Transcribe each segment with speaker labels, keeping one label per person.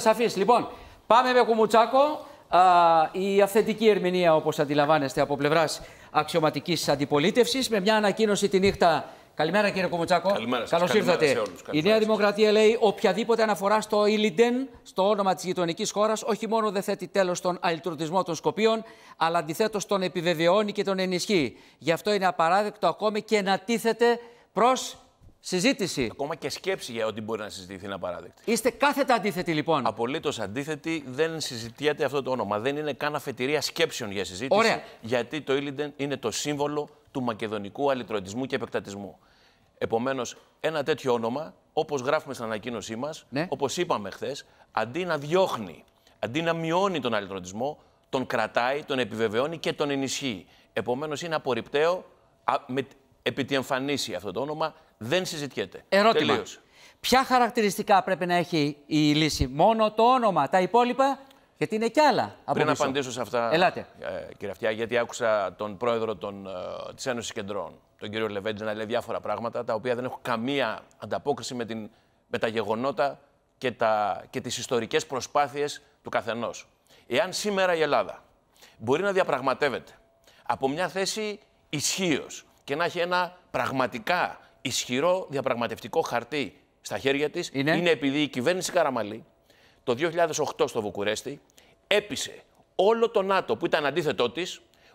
Speaker 1: σαφής. Λοιπόν, πάμε με Κουμουτσάκο. Α, η αυθεντική ερμηνεία, όπως αντιλαμβάνεστε, από πλευράς αξιωματικής αντιπολίτευσης, με μια ανακοίνωση τη νύχτα Καλημέρα κύριε Κουμουτσάκο. Καλημέρα σας. Καλώς ήρθατε. Σε όλους. η Νέα Δημοκρατία λέει οποιαδήποτε αναφορά στο Ιλιντεν, στο όνομα της γειτονικής χώρας, όχι μόνο δεν θέτει τέλος στον αλυτρωτισμό των Σκοπίων, αλλά αντιθέτως τον επιβεβαιώνει και τον ενισχύει. Γι' αυτό είναι απαράδεκτο ακόμη και να τίθεται προς
Speaker 2: συζήτηση. Ακόμα και σκέψη για ότι μπορεί να συζητηθεί είναι απαράδεκτη. Είστε κάθετα αντίθετοι λοιπόν. Απολύτως αντίθετοι. Δεν συζητιέται αυτό το όνομα. Δεν είναι καν αφετηρία σκέψεων για συζήτηση. Ωραία. Γιατί το Ήλιντεν είναι το σύμβολο του μακεδονικού αλυτρωτισμού και επεκτατισμού. Επομένως, ένα τέτοιο όνομα, όπως γράφουμε στην ανακοίνωσή μας, ναι. όπως είπαμε χθες, αντί να διώχνει, αντί να μειώνει τον αλυτρωτισμό, τον κρατάει, τον επιβεβαιώνει και τον ενισχύει. Επομένως, είναι απορριπταίο. με, επί τη αυτό το όνομα δεν συζητιέται. Ερώτημα. Τελείως.
Speaker 1: Ποια χαρακτηριστικά πρέπει να έχει η λύση, μόνο το όνομα, τα υπόλοιπα, γιατί είναι κι άλλα. Από Πριν απαντήσω σε αυτά, Ελάτε.
Speaker 2: Ε, κύριε Αυτιά, γιατί άκουσα τον πρόεδρο ε, της Ένωσης Κεντρών, τον κύριο Λεβέντζη, να λέει διάφορα πράγματα, τα οποία δεν έχουν καμία ανταπόκριση με, την, με τα γεγονότα και, τα, και τις ιστορικές προσπάθειες του καθενός. Εάν σήμερα η Ελλάδα μπορεί να διαπραγματεύεται από μια θέση ισχύως και να έχει ένα πραγματικά ισχυρό διαπραγματευτικό χαρτί στα χέρια της είναι? επειδή η κυβέρνηση Καραμαλή το 2008 στο Βουκουρέστι έπεισε όλο το ΝΑΤΟ που ήταν αντίθετό της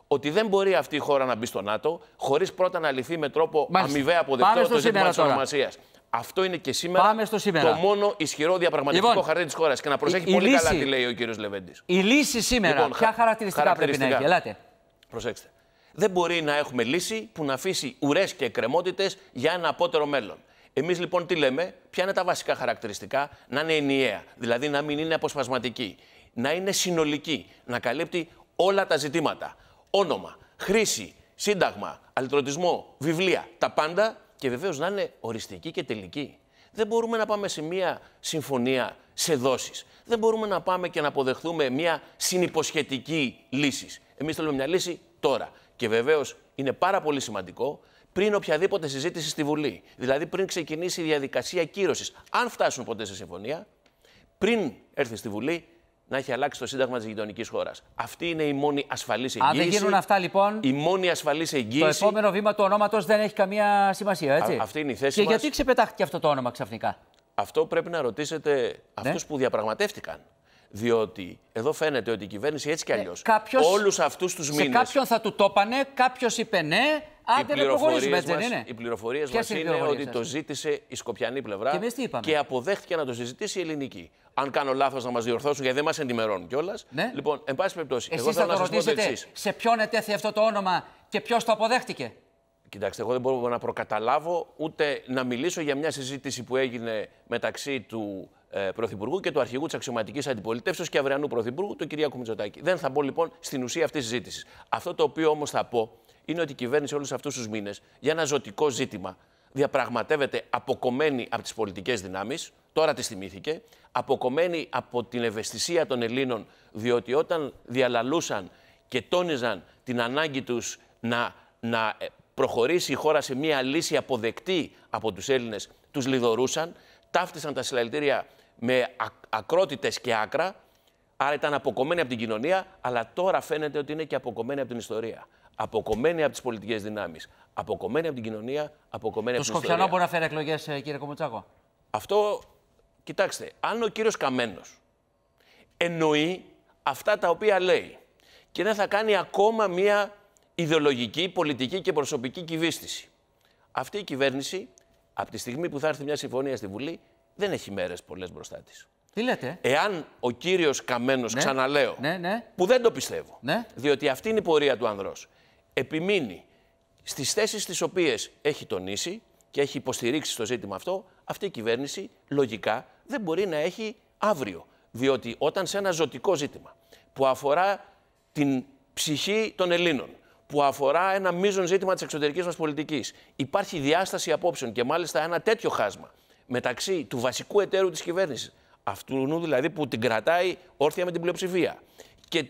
Speaker 2: ότι δεν μπορεί αυτή η χώρα να μπει στο ΝΑΤΟ χωρίς πρώτα να λυθεί με τρόπο Μάλιστα. αμοιβαία αποδεκτό το ζήτημα τη ονομασίας. Αυτό είναι και σήμερα, το μόνο ισχυρό διαπραγματευτικό λοιπόν, χαρτί της χώρας. Και να προσέχει η, πολύ καλά τι λέει ο κύριος Λεβέντης. Η λύση σήμερα, λοιπόν, ποια χαρακτηριστικά, χαρακτηριστικά πρέπει να έχει. Ελάτε. Προσέξτε δεν μπορεί να έχουμε λύση που να αφήσει ουρές και εκκρεμότητες για ένα απότερο μέλλον. Εμείς λοιπόν τι λέμε, ποια είναι τα βασικά χαρακτηριστικά, να είναι ενιαία, δηλαδή να μην είναι αποσπασματική, να είναι συνολική, να καλύπτει όλα τα ζητήματα. Όνομα, χρήση, σύνταγμα, αλυτρωτισμό, βιβλία, τα πάντα και βεβαίως να είναι οριστική και τελική. Δεν μπορούμε να πάμε σε μία συμφωνία σε δόσεις. Δεν μπορούμε να πάμε και να αποδεχθούμε μία συνυποσχετική λύση. Εμείς θέλουμε μια λύση τώρα. Και βεβαίως είναι πάρα πολύ σημαντικό πριν οποιαδήποτε συζήτηση στη Βουλή. Δηλαδή πριν ξεκινήσει η διαδικασία κύρωσης, αν φτάσουν ποτέ σε συμφωνία, πριν έρθει στη Βουλή, να έχει αλλάξει το Σύνταγμα της γειτονικής χώρας. Αυτή είναι η μόνη ασφαλής εγγύηση. Αν δεν γίνουν αυτά λοιπόν. Η μόνη ασφαλής εγγύηση. Το επόμενο
Speaker 1: βήμα του ονόματος δεν έχει καμία σημασία, έτσι. Α, αυτή είναι η θέση Και μας. γιατί ξεπετάχτηκε αυτό το όνομα ξαφνικά.
Speaker 2: Αυτό πρέπει να ρωτήσετε ναι. που διαπραγματεύτηκαν. Διότι εδώ φαίνεται ότι η κυβέρνηση έτσι κι ε, αλλιώς. Ναι, Όλους αυτούς τους μήνε. Σε κάποιον
Speaker 1: θα του το πάνε, κάποιος είπε ναι, άντε να προχωρήσουμε, έτσι δεν είναι. Οι
Speaker 2: πληροφορίες μα είναι ότι το ζήτησε η σκοπιανή πλευρά και, εμείς τι είπαμε. και αποδέχτηκε να το συζητήσει η ελληνική. Αν κάνω λάθος, να μας διορθώσουν γιατί δεν μας ενημερώνουν κιόλας. Ναι. Λοιπόν, εν πάση περιπτώσει, εγώ θα να το
Speaker 1: σε ποιον ετέθη αυτό το όνομα και ποιος το αποδέχτηκε.
Speaker 2: Κοιτάξτε, εγώ δεν μπορώ να προκαταλάβω ούτε να μιλήσω για μια συζήτηση που έγινε μεταξύ του ε, Πρωθυπουργού και του αρχηγού της αξιωματικής αντιπολιτεύσεω και αυριανού Πρωθυπουργού, του κ. Κουμτζοτάκη. Δεν θα μπω λοιπόν στην ουσία αυτής της συζήτηση. Αυτό το οποίο όμως θα πω είναι ότι η κυβέρνηση όλους αυτούς τους μήνες για ένα ζωτικό ζήτημα διαπραγματεύεται αποκομμένη από τις πολιτικές δυνάμεις, τώρα τη θυμήθηκε, αποκομμένη από την ευαισθησία των Ελλήνων, διότι όταν διαλαλούσαν και τόνιζαν την ανάγκη τους να, να ε, προχωρήσει η χώρα σε μια λύση αποδεκτή από τους Έλληνες, τους λιδωρούσαν, ταύτισαν τα συλλαλητήρια με ακρότητες και άκρα, άρα ήταν αποκομμένη από την κοινωνία, αλλά τώρα φαίνεται ότι είναι και αποκομμένη από την ιστορία. Αποκομμένη από τις πολιτικές δυνάμεις. Αποκομμένη από την κοινωνία, αποκομμένη από την ιστορία. Το Σκοπιανό μπορεί να φέρει εκλογές, ε, κύριε Κομοτσάκο. Αυτό, κοιτάξτε, αν ο κύριος Καμένος εννοεί αυτά τα οποία λέει και δεν θα κάνει ακόμα μία ιδεολογική, πολιτική και προσωπική κυβίστηση. Αυτή η κυβέρνηση, από τη στιγμή που θα έρθει μια συμφωνία στη Βουλή, δεν έχει μέρες πολλές μπροστά της. Τι λέτε. Εάν ο κύριος Καμένος, ναι. ξαναλέω, ναι, ναι. που δεν το πιστεύω, ναι. διότι αυτή είναι η πορεία του ανδρός, επιμείνει στις θέσεις τις οποίες έχει τονίσει και έχει υποστηρίξει στο ζήτημα αυτό, αυτή η κυβέρνηση λογικά δεν μπορεί να έχει αύριο. Διότι όταν σε ένα ζωτικό ζήτημα που αφορά την ψυχή των Ελλήνων, που αφορά ένα μείζον ζήτημα της εξωτερικής μας πολιτικής, υπάρχει διάσταση απόψεων και μάλιστα ένα τέτοιο χάσμα μεταξύ του βασικού εταίρου της κυβέρνησης, αυτού δηλαδή που την κρατάει όρθια με την πλειοψηφία, και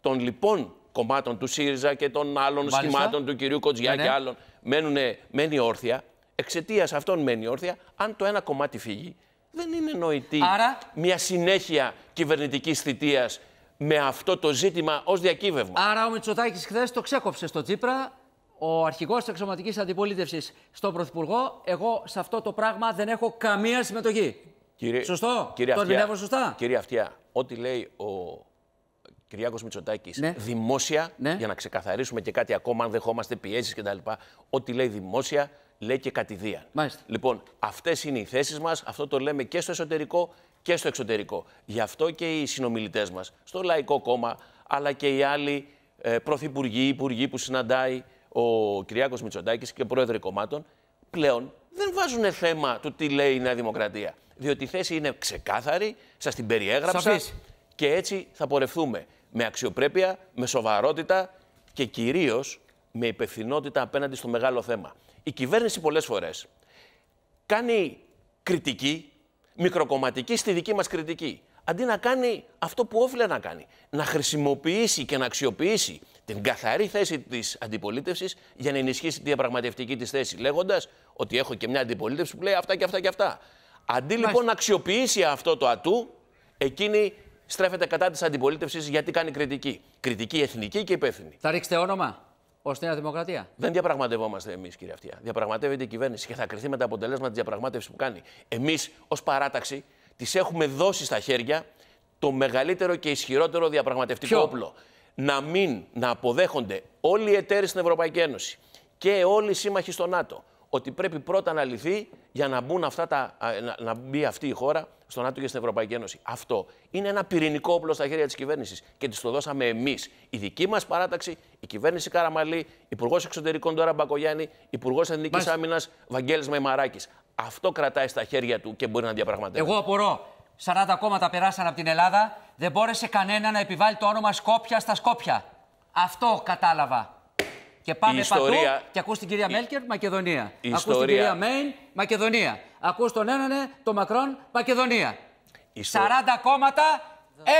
Speaker 2: των λοιπόν κομμάτων του ΣΥΡΙΖΑ και των άλλων Μάλιστα. σχημάτων του κυρίου Κοτζιά ναι, ναι. και άλλων, μένουνε, μένει όρθια. Εξαιτίας αυτών μένει όρθια. Αν το ένα κομμάτι φύγει, δεν είναι νοητή Άρα... μια συνέχεια κυβερνητικής θητείας με αυτό το ζήτημα ως διακύβευμα.
Speaker 1: Άρα ο Μητσοτάκης χθες το ξέκοψε στο Τσίπρα ο αρχηγός της εξωματικής αντιπολίτευσης στον Πρωθυπουργό, εγώ σε αυτό το πράγμα δεν έχω καμία συμμετοχή.
Speaker 2: Κύριε, Σωστό. Κύριε το ερμηνεύω σωστά. Κύριε Αυτιά, ό,τι λέει ο Κυριάκος Μητσοτάκης ναι. δημόσια, ναι. για να ξεκαθαρίσουμε και κάτι ακόμα, αν δεχόμαστε πιέσεις κτλ. Ό,τι λέει δημόσια, λέει και κατηδίαν. Μάλιστα. Λοιπόν, αυτές είναι οι θέσεις μας. Αυτό το λέμε και στο εσωτερικό και στο εξωτερικό. Γι' αυτό και οι συνομιλητές μας, στο Λαϊκό Κόμμα, αλλά και οι άλλοι ε, πρωθυπουργοί, υπουργοί που συναντάει ο Κυριάκος Μητσοντάκη και πρόεδροι κομμάτων πλέον δεν βάζουν θέμα του τι λέει η Νέα Δημοκρατία. Διότι η θέση είναι ξεκάθαρη, σας την περιέγραψα και έτσι θα πορευθούμε με αξιοπρέπεια, με σοβαρότητα και κυρίως με υπευθυνότητα απέναντι στο μεγάλο θέμα. Η κυβέρνηση πολλές φορές κάνει κριτική, μικροκομματική στη δική μας κριτική. Αντί να κάνει αυτό που όφιλε να κάνει, να χρησιμοποιήσει και να αξιοποιήσει την καθαρή θέση της αντιπολίτευσης για να ενισχύσει τη διαπραγματευτική της θέση, λέγοντας ότι έχω και μια αντιπολίτευση που λέει αυτά και αυτά και αυτά. Αντί λοιπόν να αξιοποιήσει αυτό το ατού, εκείνη στρέφεται κατά της αντιπολίτευσης γιατί κάνει κριτική. Κριτική εθνική και υπεύθυνη. Θα ρίξετε όνομα
Speaker 1: ως Νέα Δημοκρατία.
Speaker 2: Δεν διαπραγματευόμαστε εμείς, κύριε Αυτιά. Διαπραγματεύεται η κυβέρνηση και θα κριθεί με τα αποτελέσματα της διαπραγμάτευσης που κάνει. Εμείς ως παράταξη της έχουμε δώσει στα χέρια το μεγαλύτερο και ισχυρότερο διαπραγματευτικό όπλο να μην να αποδέχονται όλοι οι εταίροι στην Ευρωπαϊκή Ένωση και όλοι οι σύμμαχοι στο ΝΑΤΟ ότι πρέπει πρώτα να λυθεί για να, μπουν αυτά τα, να, να μπει αυτή η χώρα στο ΝΑΤΟ και στην Ευρωπαϊκή Ένωση. Αυτό είναι ένα πυρηνικό όπλο στα χέρια της κυβέρνησης και της το δώσαμε εμείς. Η δική μας παράταξη, η κυβέρνηση Καραμαλή, Υπουργός Εξωτερικών τώρα Μπακογιάννη, Υπουργός Εθνικής Άμυνας Βαγγέλης Μαϊμαράκης. Αυτό κρατάει στα χέρια του και μπορεί να διαπραγματεύεται. Εγώ
Speaker 1: απορώ. 40 κόμματα περάσαν από την Ελλάδα, δεν μπόρεσε κανένα να επιβάλλει το όνομα Σκόπια στα Σκόπια. Αυτό κατάλαβα. Και πάμε η ιστορία... παντού και ακούς την κυρία η... Μέλκερ, Μακεδονία. Η ακούς την κυρία Μέιν, Μακεδονία. Ακούς τον Ένανε, τον Μακρόν, Μακεδονία. Ιστορία... 40 κόμματα,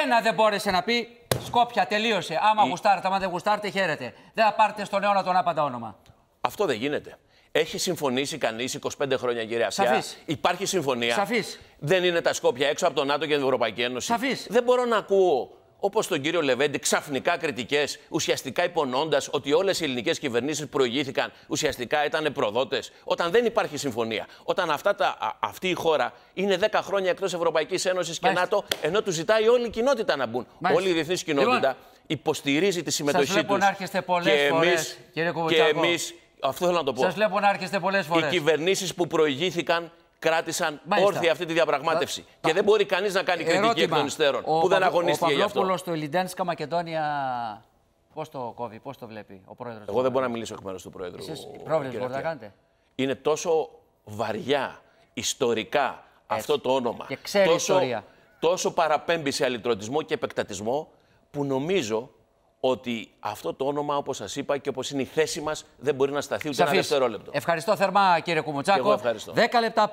Speaker 1: ένα δεν μπόρεσε να πει Σκόπια, τελείωσε. Άμα η... γουστάρετε, άμα δεν γουστάρετε, χαίρετε. Δεν θα πάρετε στον αιώνα τον άπαντα όνομα.
Speaker 2: Αυτό δεν γίνεται. Έχει συμφωνήσει κανείς 25 χρόνια, κύριε Ασιά. Σαφής. Υπάρχει συμφωνία. Σαφής. Δεν είναι τα Σκόπια έξω από το ΝΑΤΟ και την Ευρωπαϊκή Ένωση. Σαφής. Δεν μπορώ να ακούω όπως τον κύριο Λεβέντη, ξαφνικά κριτικές, ουσιαστικά υπονώντας ότι όλες οι ελληνικές κυβερνήσεις προηγήθηκαν, ουσιαστικά ήταν προδότες, όταν δεν υπάρχει συμφωνία. Όταν αυτά τα, αυτή η χώρα είναι 10 χρόνια εκτός Ευρωπαϊκής Ένωσης και ΝΑΤΟ, ενώ του ζητάει όλη η κοινότητα να μπουν. Μάλιστα. Όλη η διεθνής λοιπόν, κοινότητα υποστηρίζει τη συμμετοχή του. Και εμείς αυτό θέλω να το πω. Σας βλέπω
Speaker 1: να έρχεστε πολλές φορέ. Οι
Speaker 2: κυβερνήσεις που προηγήθηκαν κράτησαν όρθια αυτή τη διαπραγμάτευση. Και δεν μπορεί κανείς να κάνει Ερώτημα. κριτική εκ των υστέρων. Ο που δεν αγωνίστηκε γι' αυτό. Ο
Speaker 1: του Ελιντάνσκα Μακεδόνια. Πώς το κόβει, πώς το βλέπει
Speaker 2: ο πρόεδρος. Εγώ δεν μπορώ να μιλήσω εκ μέρους του πρόεδρου. Εσείς πρόβλημα μπορείτε να κάνετε. Είναι τόσο βαριά ιστορικά αυτό το όνομα. Και ξέρει τόσο, ιστορία. Τόσο παραπέμπει σε αλυτρωτισμό και επεκτατισμό που νομίζω ότι αυτό το όνομα, όπως σας είπα και όπως είναι η θέση μας, δεν μπορεί να σταθεί ούτε Σαφής. ένα δευτερόλεπτο.
Speaker 1: Ευχαριστώ θερμά, κύριε Κουμουτσάκο. ευχαριστώ. 10 λεπτά